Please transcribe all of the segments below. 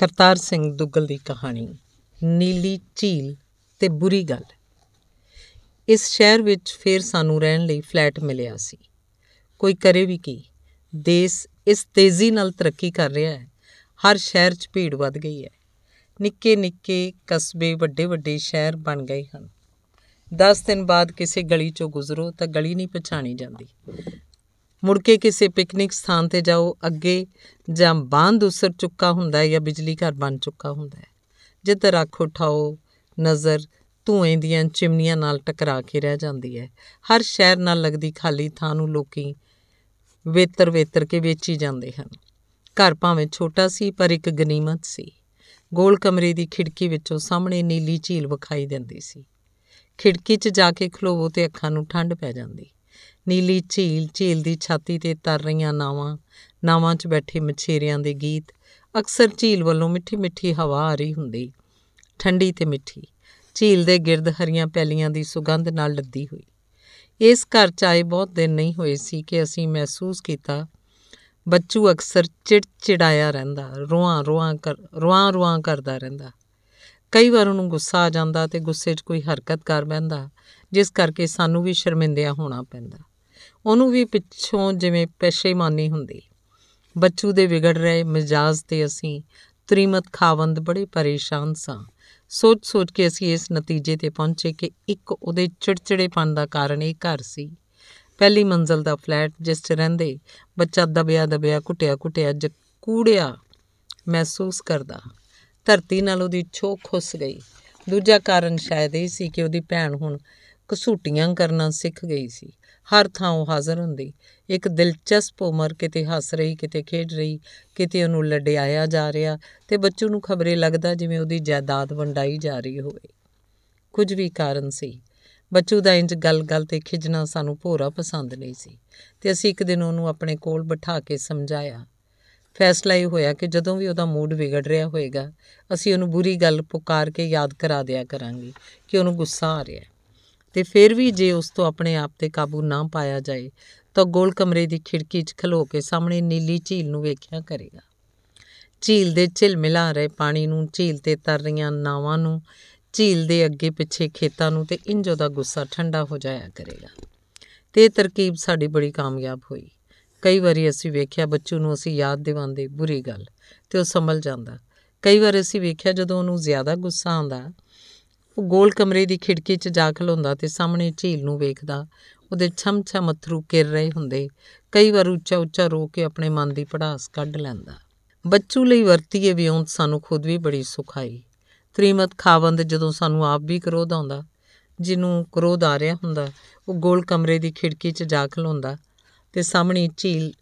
ਕਰਤਾਰ ਸਿੰਘ ਦੁੱਗਲ ਦੀ ਕਹਾਣੀ ਨੀਲੀ ਝੀਲ ਤੇ ਬੁਰੀ ਗੱਲ ਇਸ ਸ਼ਹਿਰ ਵਿੱਚ ਫੇਰ ਸਾਨੂੰ ਰਹਿਣ ਲਈ ਫਲੈਟ ਮਿਲਿਆ ਸੀ ਕੋਈ ਕਰੇ ਵੀ ਕੀ ਦੇਸ਼ ਇਸ ਤੇਜ਼ੀ ਨਾਲ ਤਰੱਕੀ ਕਰ ਰਿਹਾ ਹੈ ਹਰ ਸ਼ਹਿਰ 'ਚ ਭੀੜ ਵੱਧ ਗਈ ਹੈ ਨਿੱਕੇ ਨਿੱਕੇ ਕਸਬੇ ਵੱਡੇ ਵੱਡੇ ਸ਼ਹਿਰ ਬਣ ਗਏ ਹਨ 10 ਦਿਨ ਬਾਅਦ ਕਿਸੇ ਗਲੀ 'ਚੋਂ ਗੁਜ਼ਰੋ ਤਾਂ ਗਲੀ ਨਹੀਂ ਪਛਾਣੀ ਜਾਂਦੀ ਮੁੜ ਕੇ ਕਿਸੇ ਪਿਕਨਿਕ ਸਥਾਨ ਤੇ ਜਾਓ ਅੱਗੇ ਜਾਂ ਬਾਂਧ ਉਸਰ ਚੁੱਕਾ ਹੁੰਦਾ ਹੈ ਜਾਂ ਬਿਜਲੀ ਘਰ ਬਣ ਚੁੱਕਾ ਹੁੰਦਾ ਹੈ ਜਿੱਦ ਰੱਖ ਉਠਾਓ ਨਜ਼ਰ ਧੂਏ ਦੀਆਂ ਚਿਮਨੀਆਂ ਨਾਲ ਟਕਰਾ ਕੇ ਰਹਿ ਜਾਂਦੀ ਹੈ ਹਰ ਸ਼ਹਿਰ ਨਾਲ ਲੱਗਦੀ ਖਾਲੀ ਥਾਂ ਨੂੰ ਲੋਕੀ ਵੇਤਰ ਵੇਤਰ ਕੇ ਵੇਚੀ ਜਾਂਦੇ ਹਨ ਘਰ ਭਾਵੇਂ ਛੋਟਾ ਸੀ ਪਰ ਇੱਕ ਗਨੀਮਤ ਸੀ ਗੋਲ ਕਮਰੇ ਦੀ ਖਿੜਕੀ ਵਿੱਚੋਂ ਸਾਹਮਣੇ ਨੀਲੀ ਝੀਲ ਵਿਖਾਈ ਦਿੰਦੀ ਸੀ ਖਿੜਕੀ 'ਚ ਜਾ ਕੇ ਖਲੋਵੋ ਤੇ ਅੱਖਾਂ ਨੂੰ ਠੰਡ ਪੈ ਜਾਂਦੀ ਨੀਲੀ ਝੀਲ ਝੀਲ ਦੀ ਛਾਤੀ ਤੇ ਤਰ ਰਹੀਆਂ ਨਾਵਾਂ ਨਾਵਾਂ 'ਚ ਬੈਠੇ ਮਛੇਰਿਆਂ ਦੇ ਗੀਤ ਅਕਸਰ ਝੀਲ ਵੱਲੋਂ ਮਿੱਠੀ-ਮਿੱਠੀ ਹਵਾ ਆ ਰਹੀ ਹੁੰਦੀ ਠੰਡੀ ਤੇ ਮਿੱਠੀ ਝੀਲ ਦੇ ਗਿਰਦ ਹਰੀਆਂ ਪੈਲੀਆਂ ਦੀ ਸੁਗੰਧ ਨਾਲ ਲੱਦੀ ਹੋਈ ਇਸ ਘਰ 'ਚ ਆਏ ਬਹੁਤ ਦਿਨ ਨਹੀਂ ਹੋਏ ਸੀ ਕਿ ਅਸੀਂ ਮਹਿਸੂਸ ਕੀਤਾ ਬੱਚੂ ਅਕਸਰ ਚਿੜਚਿੜਾਇਆ ਰਹਿੰਦਾ ਰੋਆਂ ਰੋਆਂ ਕਰ ਰੋਆਂ ਰੋਆਂ ਕਰਦਾ ਰਹਿੰਦਾ ਕਈ ਵਾਰ ਉਹਨੂੰ ਗੁੱਸਾ ਆ ਜਾਂਦਾ ਤੇ ਗੁੱਸੇ 'ਚ ਕੋਈ ਹਰਕਤ ਕਰ ਬੈਂਦਾ ਜਿਸ ਕਰਕੇ ਸਾਨੂੰ ਵੀ ਸ਼ਰਮਿੰਦਿਆ ਹੋਣਾ ਪੈਂਦਾ ਉਹਨੂੰ ਵੀ ਪਿੱਛੋਂ ਜਿਵੇਂ ਪੇਸ਼ੇਮਾਨੀ ਹੁੰਦੀ ਬੱਚੂ ਦੇ ਵਿਗੜ ਰਹੇ ਮਿਜਾਜ਼ ਤੇ ਅਸੀਂ ਤ੍ਰੀਮਤ ਖਾਵੰਦ ਬੜੇ ਪਰੇਸ਼ਾਨ ਸਾਂ ਸੋਚ-ਸੋਚ ਕੇ ਅਸੀਂ ਇਸ ਨਤੀਜੇ ਤੇ ਪਹੁੰਚੇ ਕਿ ਇੱਕ ਉਹਦੇ ਚਿੜਚਿੜੇਪਨ ਦਾ ਕਾਰਨ ਇਹ ਘਰ ਸੀ ਪਹਿਲੀ ਮੰਜ਼ਲ ਦਾ ਫਲੈਟ ਜਿਸ 'ਚ ਰਹਿੰਦੇ ਬੱਚਾ ਦਬਿਆ ਦਬਿਆ ਕੁੱਟਿਆ ਕੁੱਟਿਆ ਕੂੜਿਆ ਮਹਿਸੂਸ ਕਰਦਾ ਧਰਤੀ ਨਾਲ ਉਹਦੀ ਛੋਹ ਖੁੱਸ ਗਈ ਦੂਜਾ ਕਾਰਨ ਸ਼ਾਇਦ ਇਹ ਸੀ ਕਿ ਉਹਦੀ ਭੈਣ ਹੁਣ ਕਸੂਟੀਆਂ ਕਰਨਾ ਸਿੱਖ ਗਈ ਸੀ ਹਰ ਥਾਂ ਉਹ ਹਾਜ਼ਰ ਹੁੰਦੀ ਇੱਕ ਦਿਲਚਸਪ ਉਮਰ ਕਿਤੇ ਹੱਸ ਰਹੀ ਕਿਤੇ ਖੇਡ ਰਹੀ ਕਿਤੇ ਉਹਨੂੰ ਲੜਿਆਇਆ ਜਾ ਰਿਹਾ ਤੇ ਬੱਚੂ ਨੂੰ ਖਬਰੇ ਲੱਗਦਾ ਜਿਵੇਂ ਉਹਦੀ ਜਾਇਦਾਦ ਵੰਡਾਈ ਜਾ ਰਹੀ ਹੋਵੇ ਕੁਝ ਵੀ ਕਾਰਨ ਸੀ ਬੱਚੂ ਦਾ ਇੰਜ ਗੱਲ-ਗੱਲ ਤੇ ਖਿਜਣਾ ਸਾਨੂੰ ਭੋਰਾ ਪਸੰਦ ਨਹੀਂ ਸੀ ਤੇ ਅਸੀਂ ਇੱਕ ਦਿਨ ਉਹਨੂੰ ਆਪਣੇ ਕੋਲ ਬਿਠਾ ਕੇ ਸਮਝਾਇਆ ਫੈਸਲਾ ਇਹ ਹੋਇਆ ਕਿ ਜਦੋਂ ਵੀ ਉਹਦਾ ਮੂਡ ਵਿਗੜ ਰਿਹਾ ਹੋਵੇਗਾ ਅਸੀਂ ਉਹਨੂੰ ਬੁਰੀ ਗੱਲ ਪੁਕਾਰ ਕੇ ਯਾਦ ਕਰਾ ਦਿਆ ਕਰਾਂਗੇ ਕਿ ਉਹਨੂੰ ਗੁੱਸਾ ਆ ਰਿਹਾ ਹੈ ਤੇ ਫਿਰ ਵੀ ਜੇ ਉਸ ਤੋਂ ਆਪਣੇ ਆਪ ਤੇ ਕਾਬੂ ਨਾ ਪਾਇਆ ਜਾਏ ਤਾਂ ਗੋਲ ਕਮਰੇ ਦੀ ਖਿੜਕੀ 'ਚ ਖਲੋ ਕੇ ਸਾਹਮਣੇ ਨੀਲੀ ਝੀਲ ਨੂੰ ਵੇਖਿਆ ਕਰੇਗਾ ਝੀਲ ਦੇ ਝਿਲਮਿਲਾ ਰਹੇ ਪਾਣੀ ਨੂੰ ਝੀਲ ਤੇ ਤਰ ਰਹੀਆਂ ਨਾਵਾਂ ਨੂੰ ਝੀਲ ਦੇ ਅੱਗੇ ਪਿੱਛੇ ਖੇਤਾਂ ਨੂੰ ਤੇ ਇੰਜੋ ਦਾ ਗੁੱਸਾ ਠੰਡਾ ਹੋ ਜਾਇਆ ਕਰੇਗਾ ਤੇ ਤਰਕੀਬ ਸਾਡੀ ਬੜੀ ਕਾਮਯਾਬ ਹੋਈ ਕਈ ਵਾਰੀ ਅਸੀਂ ਵੇਖਿਆ ਬੱਚੂ ਨੂੰ ਅਸੀਂ ਯਾਦ ਦਿਵਾਉਂਦੇ ਬੁਰੀ ਗੱਲ ਤੇ ਉਹ ਸੰਭਲ ਜਾਂਦਾ ਕਈ ਵਾਰ ਅਸੀਂ ਵੇਖਿਆ ਜਦੋਂ ਉਹਨੂੰ ਜ਼ਿਆਦਾ ਗੁੱਸਾ ਆਉਂਦਾ ਉਹ ਗੋਲ ਕਮਰੇ ਦੀ ਖਿੜਕੀ 'ਚ ਜਾ ਖਲੋਂਦਾ ਤੇ ਸਾਹਮਣੇ ਝੀਲ ਨੂੰ ਵੇਖਦਾ ਉਹਦੇ ਛਮਛਮ ਅਥਰੂ ਕਿਰ ਰਹੇ ਹੁੰਦੇ ਕਈ ਵਾਰ ਉੱਚਾ ਉੱਚਾ ਰੋ ਕੇ ਆਪਣੇ ਮਨ ਦੀ ਪੜਾਸ ਕੱਢ ਲੈਂਦਾ ਬੱਚੂ ਲਈ ਵਰਤੀ ਇਹ ਵਿਉਂਤ ਸਾਨੂੰ ਖੁਦ ਵੀ ਬੜੀ ਸੁਖਾਈ ਆਈ ਤ੍ਰੀਮਤ ਖਾਵੰਦ ਜਦੋਂ ਸਾਨੂੰ ਆਪ ਵੀ ਕਰੋਧ ਆਉਂਦਾ ਜਿਹਨੂੰ ਕਰੋਧ ਆ ਰਿਹਾ ਹੁੰਦਾ ਉਹ ਗੋਲ ਕਮਰੇ ਦੀ ਖਿੜਕੀ 'ਚ ਜਾ ਖਲੋਂਦਾ ਤੇ ਸਾਹਮਣੇ ਝੀਲ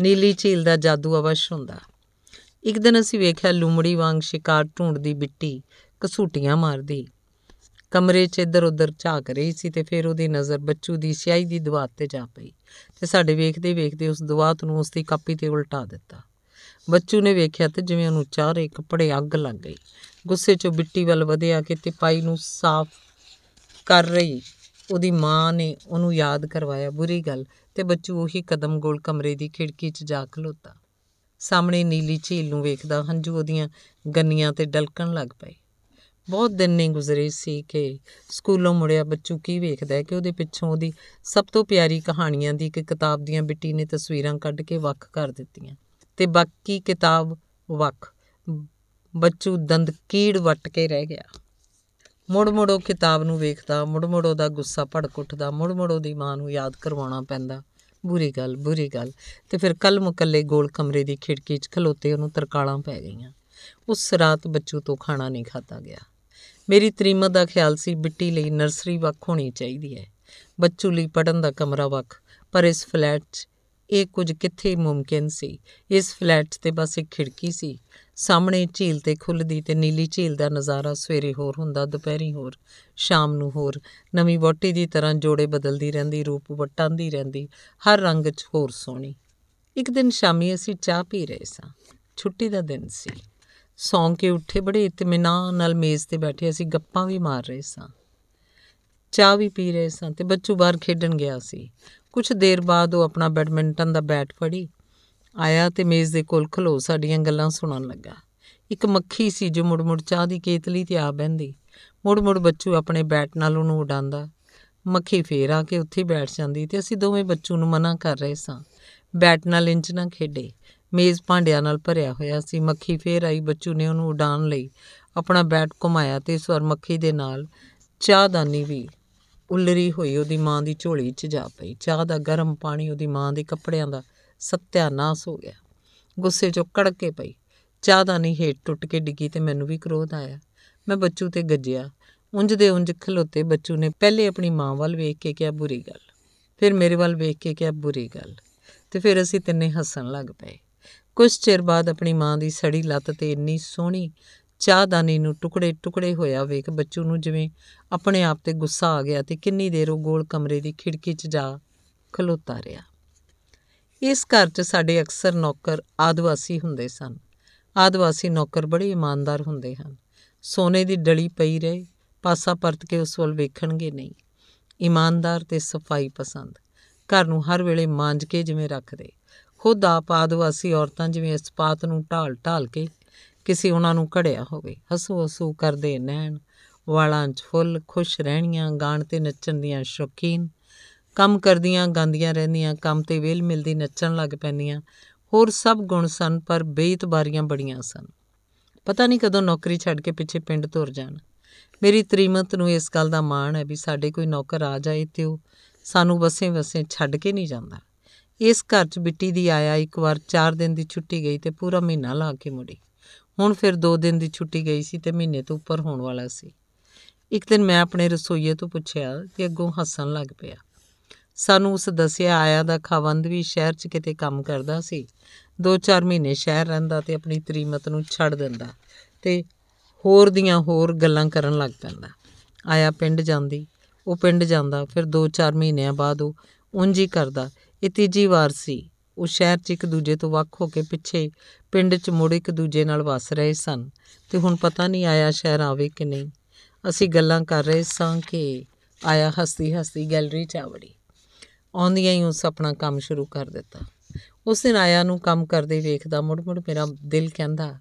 ਨੀਲੀ ਝੀਲ ਦਾ ਜਾਦੂ ਅਵਸ਼ ਹੁੰਦਾ ਇੱਕ ਦਿਨ ਅਸੀਂ ਵੇਖਿਆ ਲੂਮੜੀ ਵਾਂਗ ਸ਼ਿਕਾਰ ਢੂੰਡਦੀ ਬਿੱਟੀ ਕਸੂਟੀਆਂ ਮਾਰਦੀ ਕਮਰੇ 'ਚ ਇੱਧਰ ਉੱਧਰ ਝਾਕ ਰਹੀ ਸੀ ਤੇ ਫਿਰ ਉਹਦੀ ਨਜ਼ਰ ਬੱਚੂ ਦੀ ਸਿਆਹੀ ਦੀ ਦਵਾਤ ਤੇ ਜਾ ਪਈ ਤੇ ਸਾਡੇ ਵੇਖਦੇ ਵੇਖਦੇ ਉਸ ਦਵਾਤ ਨੂੰ ਉਸ ਦੀ ਕਾਪੀ ਤੇ ਉਲਟਾ ਦਿੱਤਾ ਬੱਚੂ ਨੇ ਵੇਖਿਆ ਤੇ ਜਿਵੇਂ ਉਹਨੂੰ ਚਾਰੇ ਕੱਪੜੇ ਅੱਗ ਲੱਗ ਗਈ ਗੁੱਸੇ 'ਚ ਬਿੱਟੀ ਵੱਲ ਵਧਿਆ ਕਿ ਤਿਪਾਈ ਨੂੰ ਸਾਫ਼ ਕਰ ਰਹੀ ਉਹਦੀ ਮਾਂ ਨੇ ਉਹਨੂੰ ਯਾਦ ਕਰਵਾਇਆ ਬੁਰੀ ਗੱਲ ਤੇ ਬੱਚੂ ਉਹੀ ਕਦਮ ਗੋਲ ਕਮਰੇ ਦੀ ਖਿੜਕੀ 'ਚ ਜਾ ਖਲੋਤਾ ਸਾਹਮਣੇ ਨੀਲੀ ਝੀਲ ਨੂੰ ਵੇਖਦਾ ਹੰਝੂ ਉਹਦੀਆਂ ਗੰਨੀਆਂ ਤੇ ਡਲਕਣ ਲੱਗ ਪਏ ਬਹੁਤ ਦਿਨ ਨਹੀਂ ਗੁਜ਼ਰੇ ਸੀ ਕਿ ਸਕੂਲੋਂ ਮੁੜਿਆ ਬੱਚੂ ਕੀ ਵੇਖਦਾ ਹੈ ਕਿ ਉਹਦੇ ਪਿੱਛੋਂ ਉਹਦੀ ਸਭ ਤੋਂ ਪਿਆਰੀ ਕਹਾਣੀਆਂ ਦੀ ਇੱਕ ਕਿਤਾਬ ਦੀਆਂ ਬਿੱਟੀ ਨੇ ਤਸਵੀਰਾਂ ਕੱਢ ਕੇ ਵੱਖ ਕਰ ਦਿੱਤੀਆਂ ਤੇ ਬਾਕੀ ਕਿਤਾਬ ਵੱਖ ਬੱਚੂ ਦੰਦ ਕੀੜ ਵੱਟ ਕੇ ਰਹਿ ਗਿਆ ਮੁੜ ਮੁੜ ਕਿਤਾਬ ਨੂੰ ਵੇਖਦਾ ਮੁੜ ਮੁੜ ਦਾ ਗੁੱਸਾ ਭੜਕ ਉੱਠਦਾ ਮੁੜ ਮੁੜ ਦੀ ਮਾਂ ਨੂੰ ਯਾਦ ਕਰਵਾਉਣਾ ਪੈਂਦਾ ਬੁਰੀ ਗੱਲ ਬੁਰੀ ਗੱਲ ਤੇ ਫਿਰ ਕੱਲ ਮੁਕੱਲੇ ਗੋਲ ਕਮਰੇ ਦੀ ਖਿੜਕੀ 'ਚ ਖਲੋਤੇ ਉਹਨੂੰ ਤਰਕਾਲਾਂ ਪੈ ਗਈਆਂ ਉਸ ਰਾਤ ਬੱਚੂ ਤੋਂ ਖਾਣਾ ਨਹੀਂ ਖਾਤਾ ਗਿਆ ਮੇਰੀ ਤ੍ਰੀਮਤ ਦਾ ਖਿਆਲ ਸੀ ਬਿੱਟੀ ਲਈ ਨਰਸਰੀ ਵੱਖ ਹੋਣੀ ਚਾਹੀਦੀ ਹੈ ਬੱਚੂ ਲਈ ਪੜਨ ਦਾ ਕਮਰਾ ਵੱਖ ਪਰ ਇਸ ਫਲੈਟ 'ਚ ਇਹ ਕੁਝ ਕਿੱਥੇ ਮੁਮਕਿਨ ਸੀ ਇਸ ਫਲੈਟ ਤੇ ਬਸ ਇੱਕ ਖਿੜਕੀ ਸੀ ਸਾਹਮਣੇ ਝੀਲ ਤੇ ਖੁੱਲਦੀ ਤੇ ਨੀਲੀ ਝੀਲ ਦਾ ਨਜ਼ਾਰਾ ਸਵੇਰੇ ਹੋਰ ਹੁੰਦਾ ਦੁਪਹਿਰੀ ਹੋਰ ਸ਼ਾਮ ਨੂੰ ਹੋਰ ਨਵੀਂ ਵੋਟੀ ਦੀ ਤਰ੍ਹਾਂ ਜੋੜੇ ਬਦਲਦੀ ਰਹਿੰਦੀ ਰੂਪ ਵਟਾਂਦੀ ਰਹਿੰਦੀ ਹਰ ਰੰਗ 'ਚ ਹੋਰ ਸੋਹਣੀ ਇੱਕ ਦਿਨ ਸ਼ਾਮੀ ਅਸੀਂ ਚਾਹ ਪੀ ਰਹੇ ਸਾਂ ਛੁੱਟੀ ਦਾ ਦਿਨ ਸੀ ਸੌਂ ਕੇ ਉੱਠੇ ਬੜੇ ਇਤਮਿਨਾਨ ਨਾਲ ਮੇਜ਼ ਤੇ ਬੈਠੇ ਅਸੀਂ ਗੱਪਾਂ ਵੀ ਮਾਰ ਰਹੇ ਸਾਂ ਚਾਹ ਵੀ ਪੀ ਰਹੇ ਸਾਂ ਤੇ ਬੱਚੂ ਬਾਹਰ ਖੇਡਣ ਗਿਆ ਸੀ ਕੁਝ ਦੇਰ ਬਾਅਦ ਉਹ ਆਪਣਾ ਬੈਡਮਿੰਟਨ ਦਾ ਬੈਟ ਫੜੀ ਆਇਆ ਤੇ ਮੇਜ਼ ਦੇ ਕੋਲ ਖਲੋ ਸਾਡੀਆਂ ਗੱਲਾਂ ਸੁਣਨ ਲੱਗਾ ਇੱਕ ਮੱਖੀ ਸੀ ਜੋ ਮੁੜ-ਮੁੜ ਚਾਹ ਦੀ ਕੇਤਲੀ ਤੇ ਆ ਬੈੰਦੀ ਮੁੜ-ਮੁੜ ਬੱਚੂ ਆਪਣੇ ਬੈਟ ਨਾਲ ਉਹਨੂੰ ਉਡਾਉਂਦਾ ਮੱਖੀ ਫੇਰ ਆ ਕੇ ਉੱਥੇ ਬੈਠ ਜਾਂਦੀ ਤੇ ਅਸੀਂ ਦੋਵੇਂ ਬੱਚੂ ਨੂੰ ਮਨਾ ਕਰ ਰਹੇ ਸਾਂ ਬੈਟ ਨਾਲ ਇੰਜ ਨਾ ਖੇਡੇ ਮੇਜ਼ ਭਾਂਡਿਆਂ ਨਾਲ ਭਰਿਆ ਹੋਇਆ ਸੀ ਮੱਖੀ ਫੇਰ ਆਈ ਬੱਚੂ ਨੇ ਉਹਨੂੰ ਉਡਾਣ ਲਈ ਆਪਣਾ ਬੈਟ ਘੁਮਾਇਆ ਤੇ ਇਸ ਮੱਖੀ ਦੇ ਨਾਲ ਚਾਹਦਾਨੀ ਵੀ ਉਲਰੀ ਹੋਈ ਉਹਦੀ ਮਾਂ ਦੀ ਝੋਲੀ 'ਚ ਜਾ ਪਈ ਚਾਹ ਦਾ ਗਰਮ ਪਾਣੀ ਉਹਦੀ ਮਾਂ ਦੇ ਕੱਪੜਿਆਂ ਦਾ ਸਤਿਆਨਾਸ ਹੋ ਗਿਆ ਗੁੱਸੇ 'ਚ ਕੜਕੇ ਪਈ ਚਾਹ ਦਾ ਨਹੀਂ ਹੇਠ ਟੁੱਟ ਕੇ ਡਿੱਗੀ ਤੇ ਮੈਨੂੰ ਵੀ ਕ੍ਰੋਧ ਆਇਆ ਮੈਂ ਬੱਚੂ ਤੇ ਗੱਜਿਆ ਉਂਝ ਦੇ ਉਂਝ ਖਲੋਤੇ ਬੱਚੂ ਨੇ ਪਹਿਲੇ ਆਪਣੀ ਮਾਂ ਵੱਲ ਵੇਖ ਕੇ ਕਿਹਾ ਬੁਰੀ ਗੱਲ ਫਿਰ ਮੇਰੇ ਵੱਲ ਵੇਖ ਕੇ ਕਿਹਾ ਬੁਰੀ ਗੱਲ ਤੇ ਫਿਰ ਅਸੀਂ ਤਿੰਨੇ ਹੱਸਣ ਲੱਗ ਪਏ ਕੁਝ ਚਿਰ ਬਾਅਦ ਆਪਣੀ ਮਾਂ ਦੀ ਸੜੀ ਲੱਤ ਤੇ ਇੰਨੀ ਸੋਹਣੀ ਚਾਹਦਾਨੀ ਨੂੰ ਟੁਕੜੇ ਟੁਕੜੇ ਹੋਇਆ ਵੇਖ ਬੱਚੂ ਨੂੰ ਜਿਵੇਂ ਆਪਣੇ ਆਪ ਤੇ ਗੁੱਸਾ ਆ ਗਿਆ ਤੇ ਕਿੰਨੀ ਦੇਰ ਉਹ ਗੋਲ ਕਮਰੇ ਦੀ ਖਿੜਕੀ 'ਚ ਜਾ ਖਲੋਤਾ ਰਿਹਾ ਇਸ ਘਰ 'ਚ ਸਾਡੇ ਅਕਸਰ ਨੌਕਰ ਆਦਿਵਾਸੀ ਹੁੰਦੇ ਸਨ ਆਦਿਵਾਸੀ ਨੌਕਰ ਬੜੇ ਇਮਾਨਦਾਰ ਹੁੰਦੇ ਹਨ ਸੋਨੇ ਦੀ ਡਲੀ ਪਈ ਰਹੇ ਪਾਸਾ ਪਰਤ ਕੇ ਉਸ ਵੱਲ ਵੇਖਣਗੇ ਨਹੀਂ ਇਮਾਨਦਾਰ ਤੇ ਸਫਾਈ ਪਸੰਦ ਘਰ ਨੂੰ ਹਰ ਵੇਲੇ ਮਾਂਜ ਕੇ ਜਿਵੇਂ ਰੱਖਦੇ ਖੁਦ ਆਪ ਆਦਿਵਾਸੀ ਔਰਤਾਂ ਜਿਵੇਂ ਇਸ ਪਾਤ ਨੂੰ ਢਾਲ ਢਾਲ ਕੇ ਕਿਸੇ ਉਹਨਾਂ ਨੂੰ ਘੜਿਆ ਹੋਵੇ ਹਸੂ ਹਸੂ ਕਰਦੇ ਨੈਣ ਵਾਲਾਂ 'ਚ ਫੁੱਲ ਖੁਸ਼ ਰਹਿਣੀਆਂ ਗਾਣ ਤੇ ਨੱਚਣ ਦੀਆਂ ਸ਼ੌਕੀਨ ਕੰਮ ਕਰਦੀਆਂ ਗੰਦੀਆਂ ਰਹਿੰਦੀਆਂ ਕੰਮ ਤੇ ਵੇਲ ਮਿਲਦੀ ਨੱਚਣ ਲੱਗ ਪੈਂਦੀਆਂ ਹੋਰ ਸਭ ਗੁਣ ਸਨ ਪਰ ਬੇਇਤਬਾਰੀਆਂ ਬੜੀਆਂ ਸਨ ਪਤਾ ਨਹੀਂ ਕਦੋਂ ਨੌਕਰੀ ਛੱਡ ਕੇ ਪਿੱਛੇ ਪਿੰਡ ਤੁਰ ਜਾਣ ਮੇਰੀ ਤ੍ਰੀਮਤ ਨੂੰ ਇਸ ਗੱਲ ਦਾ ਮਾਣ ਹੈ ਵੀ ਸਾਡੇ ਕੋਈ ਨੌਕਰ ਆ ਜਾਏ ਤੇ ਉਹ ਸਾਨੂੰ ਵਸੇ ਵਸੇ ਛੱਡ ਕੇ ਨਹੀਂ ਜਾਂਦਾ ਇਸ ਘਰ 'ਚ ਬਿੱਟੀ ਦੀ ਆਇਆ ਇੱਕ ਵਾਰ 4 ਦਿਨ ਦੀ ਛੁੱਟੀ ਗਈ ਤੇ ਪੂਰਾ ਮਹੀਨਾ ਲਾ ਕੇ ਮੁੜੀ ਹੁਣ ਫਿਰ 2 ਦਿਨ ਦੀ ਛੁੱਟੀ ਗਈ ਸੀ ਤੇ ਮਹੀਨੇ ਤੋਂ ਉੱਪਰ ਹੋਣ ਵਾਲਾ ਸੀ ਇੱਕ ਦਿਨ ਮੈਂ ਆਪਣੇ ਰਸੋਈਏ ਤੋਂ ਪੁੱਛਿਆ ਕਿ ਅੱਗੋਂ ਹੱਸਣ ਲੱਗ ਪਿਆ ਸਾਨੂੰ ਉਸ ਦੱਸਿਆ ਆਇਆ ਦਾ ਖਵੰਦ ਵੀ ਸ਼ਹਿਰ 'ਚ ਕਿਤੇ ਕੰਮ ਕਰਦਾ ਸੀ 2-4 ਮਹੀਨੇ ਸ਼ਹਿਰ ਰਹਿੰਦਾ ਤੇ ਆਪਣੀ ਤਰੀਮਤ ਨੂੰ ਛੱਡ ਦਿੰਦਾ ਤੇ ਹੋਰ ਦੀਆਂ ਹੋਰ ਗੱਲਾਂ ਕਰਨ ਲੱਗ ਪੈਂਦਾ ਆਇਆ ਪਿੰਡ ਜਾਂਦੀ ਉਹ ਪਿੰਡ ਜਾਂਦਾ ਫਿਰ 2-4 ਮਹੀਨਿਆਂ ਬਾਅਦ ਉਹ ਉਂਝ ਹੀ ਕਰਦਾ ਇਹ ਤੀਜੀ ਵਾਰ ਸੀ ਉਹ ਸ਼ਹਿਰ 'ਚ ਇੱਕ ਦੂਜੇ ਤੋਂ ਵੱਖ ਹੋ ਕੇ ਪਿੱਛੇ ਪਿੰਡ 'ਚ ਮੁੜ ਇੱਕ ਦੂਜੇ ਨਾਲ ਵਸ ਰਹੇ ਸਨ ਤੇ ਹੁਣ ਪਤਾ ਨਹੀਂ ਆਇਆ ਸ਼ਹਿਰ ਆਵੇ ਕਿ ਨਹੀਂ ਅਸੀਂ ਗੱਲਾਂ ਕਰ ਰਹੇ ਸਾਂ ਕਿ ਆਇਆ ਹਸਤੀ ਹਸਤੀ ਗੈਲਰੀ 'ਚ ਆਵੜੀ ਵੜੀ ਆਉਂਦੀਆਂ ਹੀ ਉਸ ਆਪਣਾ ਕੰਮ ਸ਼ੁਰੂ ਕਰ ਦਿੱਤਾ ਉਸ ਦਿਨ ਆਇਆ ਨੂੰ ਕੰਮ ਕਰਦੇ ਵੇਖਦਾ ਮੁੜ-ਮੁੜ ਮੇਰਾ ਦਿਲ ਕਹਿੰਦਾ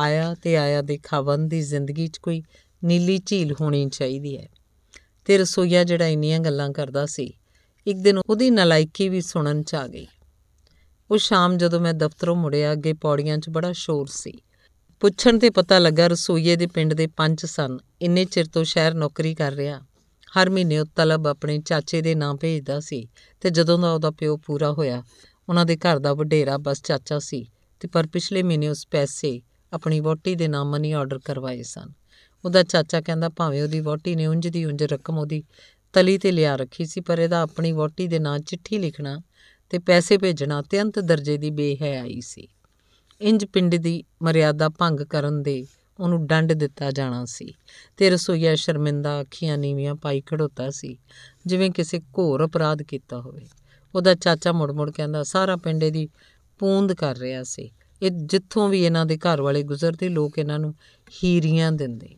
ਆਇਆ ਤੇ ਆਇਆ ਦੇ ਖਾਵਨ ਦੀ ਜ਼ਿੰਦਗੀ 'ਚ ਕੋਈ ਨੀਲੀ ਝੀਲ ਹੋਣੀ ਚਾਹੀਦੀ ਹੈ ਤੇ ਰਸੋਈਆ ਜਿਹੜਾ ਇੰਨੀਆਂ ਗੱਲਾਂ ਕਰਦਾ ਸੀ ਇੱਕ ਦਿਨ ਉਹਦੀ ਨਲਾਇਕੀ ਵੀ ਸੁਣਨ ਚ ਆ ਗਈ ਉਹ ਸ਼ਾਮ ਜਦੋਂ ਮੈਂ ਦਫ਼ਤਰੋਂ ਮੁੜਿਆ ਅੱਗੇ ਪੌੜੀਆਂ 'ਚ ਬੜਾ ਸ਼ੋਰ ਸੀ ਪੁੱਛਣ ਤੇ ਪਤਾ ਲੱਗਾ ਰਸੋਈਏ ਦੇ ਪਿੰਡ ਦੇ ਪੰਜ ਸਨ ਇੰਨੇ ਚਿਰ ਤੋਂ ਸ਼ਹਿਰ ਨੌਕਰੀ ਕਰ ਰਿਹਾ ਹਰ ਮਹੀਨੇ ਉਹ ਤਲਬ ਆਪਣੇ ਚਾਚੇ ਦੇ ਨਾਂ ਭੇਜਦਾ ਸੀ ਤੇ ਜਦੋਂ ਦਾ ਉਹਦਾ ਪਿਓ ਪੂਰਾ ਹੋਇਆ ਉਹਨਾਂ ਦੇ ਘਰ ਦਾ ਵਡੇਰਾ ਬਸ ਚਾਚਾ ਸੀ ਤੇ ਪਰ ਪਿਛਲੇ ਮਹੀਨੇ ਉਸ ਪੈਸੇ ਆਪਣੀ ਵੋਟੀ ਦੇ ਨਾਮ ਮਨੀ ਆਰਡਰ ਕਰਵਾਏ ਸਨ ਉਹਦਾ ਚਾਚਾ ਕਹਿੰਦਾ ਭਾਵੇਂ ਉਹਦੀ ਵੋਟੀ ਨੇ ਉਂਝ ਦੀ ਉਂਝ ਰਕਮ ਉਹਦੀ ਤਲੀ ਤੇ ਲਿਆ ਰੱਖੀ ਸੀ ਪਰ ਇਹਦਾ ਆਪਣੀ ਵੋਟੀ ਦੇ ਨਾਂ ਚਿੱਠੀ ਲਿਖਣਾ ਤੇ ਪੈਸੇ ਭੇਜਣਾ ਅਤਿਅੰਤ ਦਰਜੇ ਦੀ ਆਈ ਸੀ ਇੰਜ ਪਿੰਡ ਦੀ ਮਰਿਆਦਾ ਭੰਗ ਕਰਨ ਦੇ ਉਹਨੂੰ ਡੰਡ ਦਿੱਤਾ ਜਾਣਾ ਸੀ ਤੇ ਰਸੋਈਆ ਸ਼ਰਮਿੰਦਾ ਅੱਖੀਆਂ ਨੀਵੀਆਂ ਪਾਈ ਖੜੋਤਾ ਸੀ ਜਿਵੇਂ ਕਿਸੇ ਘੋਰ ਅਪਰਾਧ ਕੀਤਾ ਹੋਵੇ ਉਹਦਾ ਚਾਚਾ ਮੁੜ-ਮੁੜ ਕਹਿੰਦਾ ਸਾਰਾ ਪਿੰਡ ਦੀ ਪੂੰਦ ਕਰ ਰਿਹਾ ਸੀ ਇਹ ਜਿੱਥੋਂ ਵੀ ਇਹਨਾਂ ਦੇ ਘਰ ਵਾਲੇ ਗੁਜ਼ਰਦੇ ਲੋਕ ਇਹਨਾਂ ਨੂੰ ਹੀਰੀਆਂ ਦਿੰਦੇ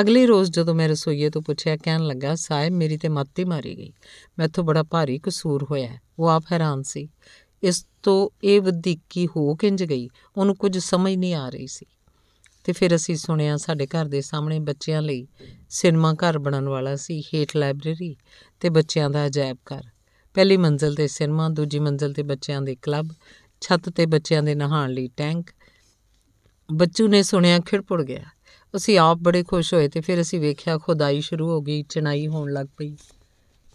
ਅਗਲੇ ਰੋਜ਼ ਜਦੋਂ ਮੈਂ ਰਸੋਈਏ ਤੋਂ ਪੁੱਛਿਆ ਕਹਿਣ ਲੱਗਾ ਸਾਹਿਬ ਮੇਰੀ ਤੇ ਮੱਤੀ ਮਾਰੀ ਗਈ ਮੈਥੋਂ ਬੜਾ ਭਾਰੀ ਕਸੂਰ ਹੋਇਆ ਉਹ ਆਪ ਹੈਰਾਨ ਸੀ ਇਸ ਤੋਂ ਇਹ ਵਧੀਕੀ ਹੋ ਕਿੰਜ ਗਈ ਉਹਨੂੰ ਕੁਝ ਸਮਝ ਨਹੀਂ ਆ ਰਹੀ ਸੀ ਤੇ ਫਿਰ ਅਸੀਂ ਸੁਣਿਆ ਸਾਡੇ ਘਰ ਦੇ ਸਾਹਮਣੇ ਬੱਚਿਆਂ ਲਈ ਸਿਨੇਮਾ ਘਰ ਬਣਨ ਵਾਲਾ ਸੀ ਹੇਠ ਲਾਇਬ੍ਰੇਰੀ ਤੇ ਬੱਚਿਆਂ ਦਾ ਅਜਾਇਬ ਘਰ ਪਹਿਲੀ ਮੰਜ਼ਲ ਤੇ ਸਿਨੇਮਾ ਦੂਜੀ ਮੰਜ਼ਲ ਤੇ ਬੱਚਿਆਂ ਦੇ ਕਲੱਬ ਛੱਤ ਤੇ ਬੱਚਿਆਂ ਦੇ ਨਹਾਉਣ ਲਈ ਟੈਂਕ ਬੱਚੂ ਨੇ ਸੁਣਿਆ ਖਿੜਪੁੜ ਗਿਆ ਅਸੀਂ ਆਪ ਬੜੇ ਖੁਸ਼ ਹੋਏ ਤੇ ਫਿਰ ਅਸੀਂ ਵੇਖਿਆ ਖੁਦਾਈ ਸ਼ੁਰੂ ਹੋ ਗਈ ਚਣਾਈ ਹੋਣ ਲੱਗ ਪਈ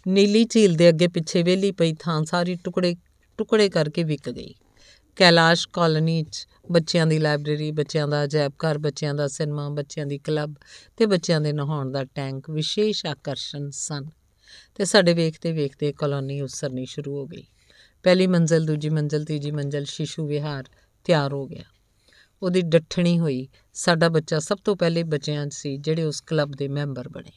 ਨੀਲੀ ਝੀਲ ਦੇ ਅੱਗੇ ਪਿੱਛੇ ਵੇਲੀ ਪਈ ਥਾਂ ਸਾਰੀ ਟੁਕੜੇ ਟੁਕੜੇ ਕਰਕੇ ਵਿਕ ਗਈ ਕੈਲਾਸ਼ ਕਾਲਨੀ 'ਚ ਬੱਚਿਆਂ ਦੀ ਲਾਇਬ੍ਰੇਰੀ ਬੱਚਿਆਂ ਦਾ ਅਜਾਇਬ ਘਰ ਬੱਚਿਆਂ ਦਾ ਸਿਨੇਮਾ ਬੱਚਿਆਂ ਦੀ ਕਲੱਬ ਤੇ ਬੱਚਿਆਂ ਦੇ ਨਹਾਉਣ ਦਾ ਟੈਂਕ ਵਿਸ਼ੇਸ਼ ਆਕਰਸ਼ਣ ਸਨ ਤੇ ਸਾਡੇ ਵੇਖਦੇ ਵੇਖਦੇ ਕਲੋਨੀ ਉਸਰਨੀ ਸ਼ੁਰੂ ਹੋ ਗਈ ਪਹਿਲੀ ਮੰਜ਼ਲ ਦੂਜੀ ਮੰਜ਼ਲ ਤੀਜੀ ਮੰਜ਼ਲ ਸ਼ਿਸ਼ੂ ਵਿਹਾਰ ਤਿਆਰ ਹੋ ਗਿਆ ਉਹਦੀ ਡੱਠਣੀ ਹੋਈ ਸਾਡਾ ਬੱਚਾ ਸਭ ਤੋਂ ਪਹਿਲੇ ਬੱਚਿਆਂ 'ਚ ਸੀ ਜਿਹੜੇ ਉਸ ਕਲੱਬ ਦੇ ਮੈਂਬਰ ਬਣੇ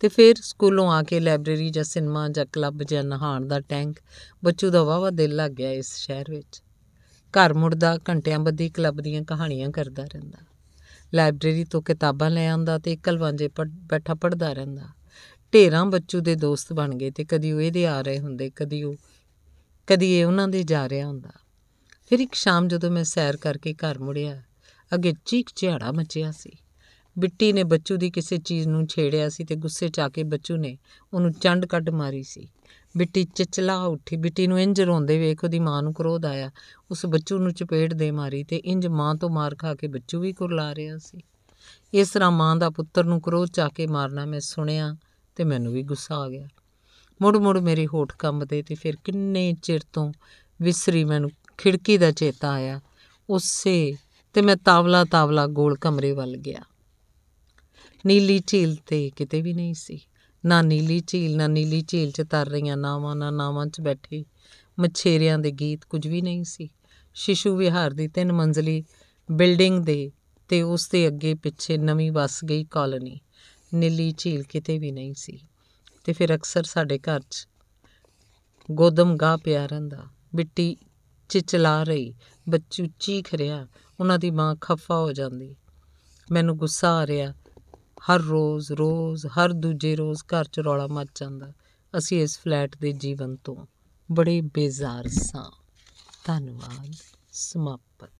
ਤੇ ਫਿਰ ਸਕੂਲੋਂ ਆ ਕੇ ਲਾਇਬ੍ਰੇਰੀ ਜਾਂ ਸਿਨੇਮਾ ਜਾਂ ਕਲੱਬ ਜਾਂ ਨਹਾਣ ਦਾ ਟੈਂਕ ਬੱਚੂ ਦਾ ਵਾਵਾ ਦਿਲ ਲੱਗ ਗਿਆ ਇਸ ਸ਼ਹਿਰ ਵਿੱਚ ਘਰ ਮੁੜਦਾ ਘੰਟਿਆਂ ਬੱਧੀ ਕਲੱਬ ਦੀਆਂ ਕਹਾਣੀਆਂ ਕਰਦਾ ਰਹਿੰਦਾ ਲਾਇਬ੍ਰੇਰੀ ਤੋਂ ਕਿਤਾਬਾਂ ਲੈ ਆਉਂਦਾ ਤੇ ਇਕਲਵਾਂਜੇ ਬੈਠਾ ਪੜਦਾ ਰਹਿੰਦਾ ਢੇਰਾਂ ਬੱਚੂ ਦੇ ਦੋਸਤ ਬਣ ਗਏ ਤੇ ਕਦੀ ਉਹ ਇਹਦੇ ਆ ਰਹੇ ਹੁੰਦੇ ਕਦੀ ਉਹ ਕਦੀ ਇਹ ਉਹਨਾਂ ਦੇ ਜਾ ਰਿਹਾ ਹੁੰਦਾ ਫਿਰ ਇੱਕ ਸ਼ਾਮ ਜਦੋਂ ਮੈਂ ਸੈਰ ਕਰਕੇ ਘਰ ਮੁੜਿਆ ਅੱਗੇ ਚੀਕ ਝਿਆੜਾ ਮਚਿਆ ਸੀ ਬਿੱਟੀ ਨੇ ਬੱਚੂ ਦੀ ਕਿਸੇ ਚੀਜ਼ ਨੂੰ ਛੇੜਿਆ ਸੀ ਤੇ ਗੁੱਸੇ 'ਚ ਆ ਕੇ ਬੱਚੂ ਨੇ ਉਹਨੂੰ ਚੰਡ ਕੱਢ ਮਾਰੀ ਸੀ ਬਿੱਟੀ ਚਚਲਾ ਉੱਠੀ ਬਿੱਟੀ ਨੂੰ ਇੰਜ ਰੋਂਦੇ ਵੇਖ ਉਹਦੀ ਮਾਂ ਨੂੰ ਕਰੋਧ ਆਇਆ ਉਸ ਬੱਚੂ ਨੂੰ ਚਪੇੜ ਦੇ ਮਾਰੀ ਤੇ ਇੰਜ ਮਾਂ ਤੋਂ ਮਾਰ ਖਾ ਕੇ ਬੱਚੂ ਵੀ ਕੁਰਲਾ ਰਿਹਾ ਸੀ ਇਸ ਤਰ੍ਹਾਂ ਮਾਂ ਦਾ ਪੁੱਤਰ ਨੂੰ ਕਰੋਧ ਚਾ ਕੇ ਮਾਰਨਾ ਮੈਂ ਸੁਣਿਆ ਤੇ ਮੈਨੂੰ ਵੀ ਗੁੱਸਾ ਆ ਗਿਆ ਮੁੜ ਮੁੜ ਮੇਰੇ ਹੋਠ ਕੰਬਦੇ ਤੇ ਫਿਰ ਕਿੰਨੇ ਚਿਰ ਤੋਂ ਵਿਸਰੀ ਮੈਨੂੰ ਖਿੜਕੀ ਦਾ ਚੇਤਾ ਆਇਆ ਉਸੇ ਤੇ ਮੈਂ ਤਾਵਲਾ ਤਾਵਲਾ ਗੋਲ ਕਮਰੇ ਵੱਲ ਗਿਆ ਨੀਲੀ ਝੀਲ ਤੇ ਕਿਤੇ ਵੀ ਨਹੀਂ ਸੀ ਨਾ ਨੀਲੀ ਝੀਲ ਨਾ ਨੀਲੀ ਝੀਲ 'ਚ ਤਰ ਰਹੀਆਂ ਨਾਵਾਂ ਨਾ ਨਾਵਾਂ 'ਚ ਬੈਠੇ ਮਛੇਰਿਆਂ ਦੇ ਗੀਤ ਕੁਝ ਵੀ ਨਹੀਂ ਸੀ ਸ਼ਿਸ਼ੂ ਵਿਹਾਰ ਦੀ ਤਿੰਨ ਮੰਜ਼ਲੀ ਬਿਲਡਿੰਗ ਦੇ ਤੇ ਉਸ ਦੇ ਅੱਗੇ ਪਿੱਛੇ ਨਵੀਂ ਵਸ ਗਈ ਕਾਲੋਨੀ ਨੀਲੀ ਝੀਲ ਕਿਤੇ ਵੀ ਨਹੀਂ ਸੀ ਤੇ ਫਿਰ ਅਕਸਰ ਸਾਡੇ ਘਰ 'ਚ ਗੋਦਮ ਗਾ ਪਿਆ ਦਾ ਮਿੱਟੀ ਚਿਚਲਾ ਰਹੀ ਬੱਚੂ ਚੀਖ ਰਿਹਾ ਉਹਨਾਂ ਦੀ ਮਾਂ ਖਫਾ ਹੋ ਜਾਂਦੀ ਮੈਨੂੰ ਗੁੱਸਾ ਆ ਰਿਹਾ ਹਰ ਰੋਜ਼ ਰੋਜ਼ ਹਰ ਦੂਜੇ ਰੋਜ਼ ਘਰ 'ਚ ਰੌਲਾ ਮੱਚ ਜਾਂਦਾ ਅਸੀਂ ਇਸ ਫਲੈਟ ਦੇ ਜੀਵਨ ਤੋਂ ਬੜੇ ਬੇਜ਼ਾਰ ਸਾਂ ਧੰਨਵਾਦ ਸਮਾਪਤ